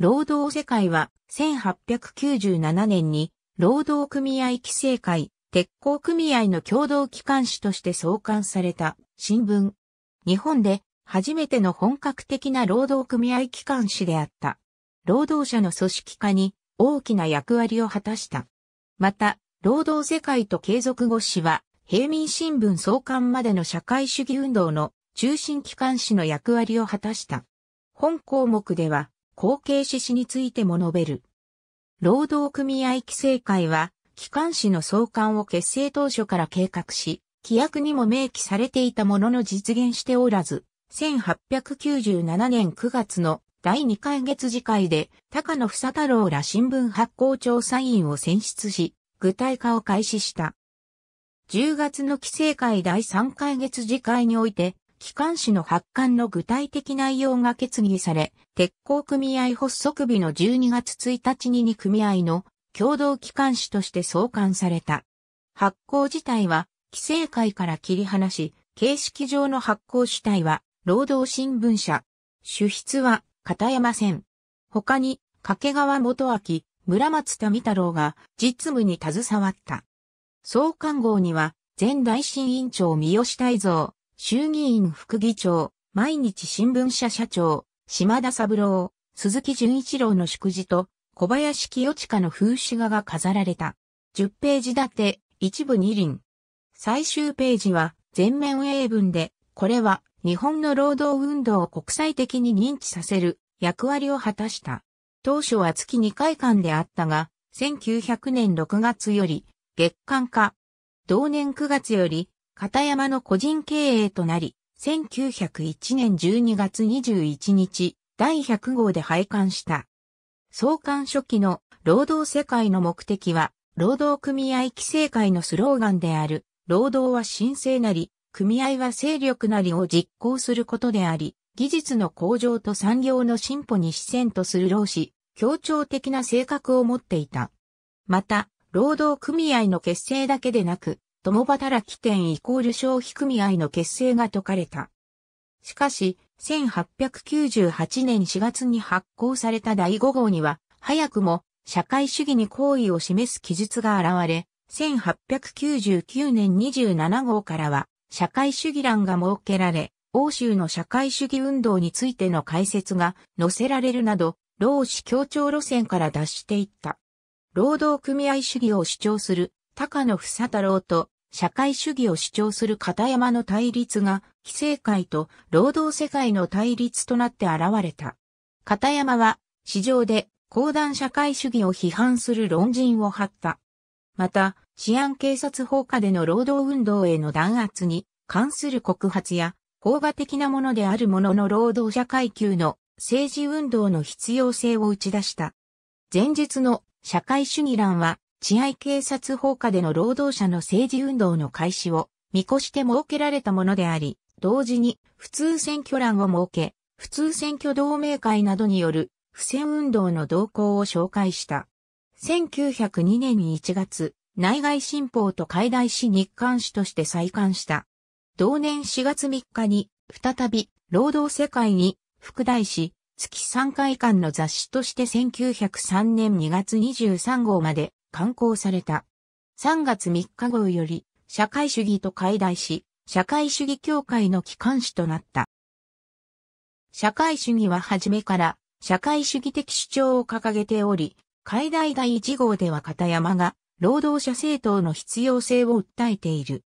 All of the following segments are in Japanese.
労働世界は1897年に労働組合規制会、鉄鋼組合の共同機関紙として創刊された新聞。日本で初めての本格的な労働組合機関紙であった。労働者の組織化に大きな役割を果たした。また、労働世界と継続後誌は、平民新聞創刊までの社会主義運動の中心機関紙の役割を果たした。本項目では、後継指示についても述べる。労働組合規制会は、機関士の創刊を結成当初から計画し、規約にも明記されていたものの実現しておらず、1897年9月の第2回月次会で、高野房太郎ら新聞発行調査員を選出し、具体化を開始した。10月の規制会第3回月次会において、機関紙の発刊の具体的内容が決議され、鉄鋼組合発足日の12月1日に2組合の共同機関紙として創刊された。発行自体は、規制会から切り離し、形式上の発行主体は、労働新聞社。主筆は、片山線。他に、掛川元明、村松民太郎が実務に携わった。創刊号には、前大臣委員長三好大蔵、衆議院副議長、毎日新聞社社長、島田三郎、鈴木純一郎の祝辞と、小林清近の風刺画が飾られた。10ページ立て、一部二輪。最終ページは、全面英文で、これは、日本の労働運動を国際的に認知させる役割を果たした。当初は月2回間であったが、1900年6月より月間化。同年9月より片山の個人経営となり、1901年12月21日、第100号で廃刊した。創刊初期の労働世界の目的は、労働組合規制会のスローガンである、労働は神聖なり、組合は勢力なりを実行することであり、技術の向上と産業の進歩に視線とする労使、協調的な性格を持っていた。また、労働組合の結成だけでなく、共働き店イコール消費組合の結成が解かれた。しかし、1898年4月に発行された第5号には、早くも社会主義に好意を示す記述が現れ、1899年27号からは、社会主義欄が設けられ、欧州の社会主義運動についての解説が載せられるなど、労使協調路線から脱していった。労働組合主義を主張する高野房太郎と社会主義を主張する片山の対立が、非正界と労働世界の対立となって現れた。片山は、市場で、公団社会主義を批判する論陣を張った。また、治安警察法下での労働運動への弾圧に関する告発や、法画的なものであるものの労働者階級の政治運動の必要性を打ち出した。前述の社会主義欄は治安警察法下での労働者の政治運動の開始を見越して設けられたものであり、同時に普通選挙欄を設け、普通選挙同盟会などによる不戦運動の動向を紹介した。1902年1月、内外新報と解題し日刊誌として再刊した。同年4月3日に、再び、労働世界に、副大し、月3回間の雑誌として1903年2月23号まで刊行された。3月3日号より、社会主義と解題し、社会主義協会の機関紙となった。社会主義は初めから社会主義的主張を掲げており、解題第1号では片山が労働者政党の必要性を訴えている。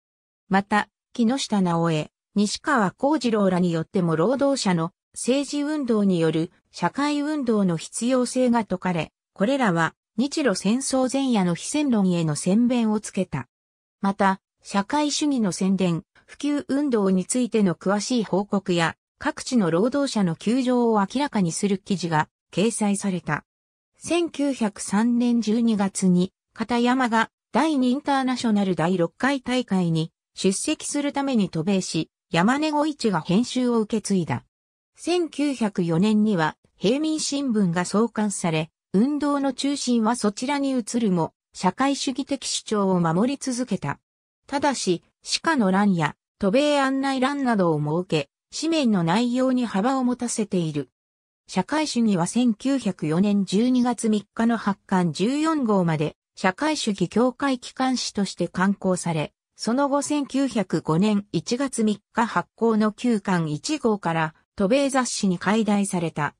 また、木下直江、西川幸次郎らによっても労働者の政治運動による社会運動の必要性が説かれ、これらは日露戦争前夜の非戦論への宣弁をつけた。また、社会主義の宣伝、普及運動についての詳しい報告や、各地の労働者の窮状を明らかにする記事が掲載された。1903年12月に、片山が第2インターナショナル第6回大会に出席するために渡米し、山根五一が編集を受け継いだ。1904年には、平民新聞が創刊され、運動の中心はそちらに移るも、社会主義的主張を守り続けた。ただし、鹿の欄や渡米案内欄などを設け、紙面の内容に幅を持たせている。社会主義は1904年12月3日の発刊14号まで、社会主義協会機関誌として刊行され、その後1905年1月3日発行の旧巻1号から、渡米雑誌に解題された。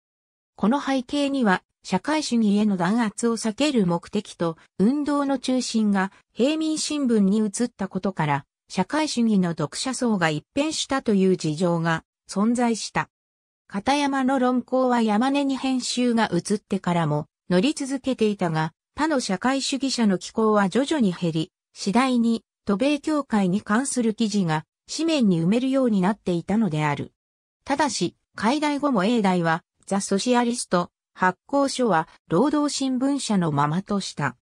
この背景には、社会主義への弾圧を避ける目的と、運動の中心が平民新聞に移ったことから、社会主義の読者層が一変したという事情が存在した。片山の論考は山根に編集が移ってからも乗り続けていたが、他の社会主義者の気候は徐々に減り、次第に渡米協会に関する記事が紙面に埋めるようになっていたのである。ただし、解外後も英大はザ・ソシアリスト発行書は労働新聞社のままとした。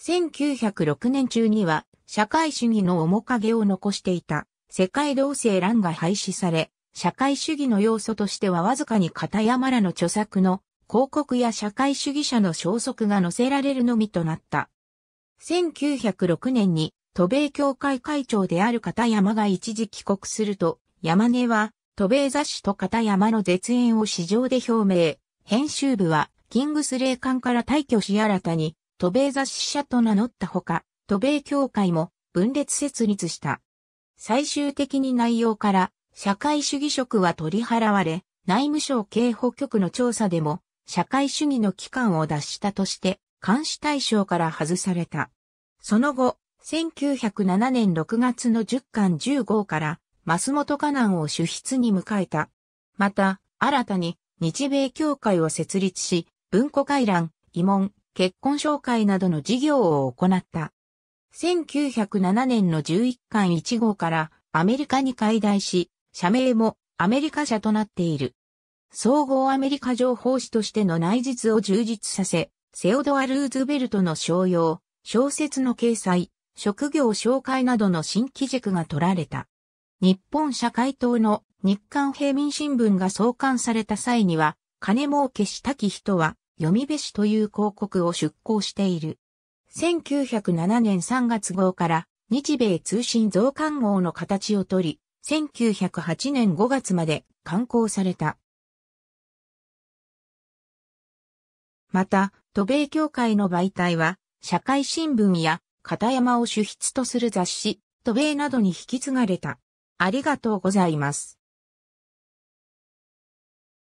1906年中には社会主義の面影を残していた世界同性欄が廃止され、社会主義の要素としてはわずかに片山らの著作の広告や社会主義者の消息が載せられるのみとなった。1906年に渡米協会会長である片山が一時帰国すると、山根は渡米雑誌と片山の絶縁を市場で表明。編集部は、キングス霊館から退去し新たに、渡米雑誌社と名乗ったほか、渡米協会も分裂設立した。最終的に内容から、社会主義職は取り払われ、内務省警報局の調査でも、社会主義の機関を脱したとして、監視対象から外された。その後、1907年6月の10巻15から増本カナンを主筆に迎えた。また、新たに日米協会を設立し、文庫回覧、慰問、結婚紹介などの事業を行った。1907年の11巻1号からアメリカに解題し、社名もアメリカ社となっている。総合アメリカ情報誌としての内実を充実させ、セオドア・ルーズベルトの商用、小説の掲載、職業紹介などの新規軸が取られた。日本社会党の日刊平民新聞が創刊された際には、金儲けしたき人は、読みべしという広告を出稿している。1907年3月号から日米通信増刊号の形をとり、1908年5月まで刊行された。また、都米協会の媒体は、社会新聞や片山を主筆とする雑誌、都米などに引き継がれた。ありがとうございます。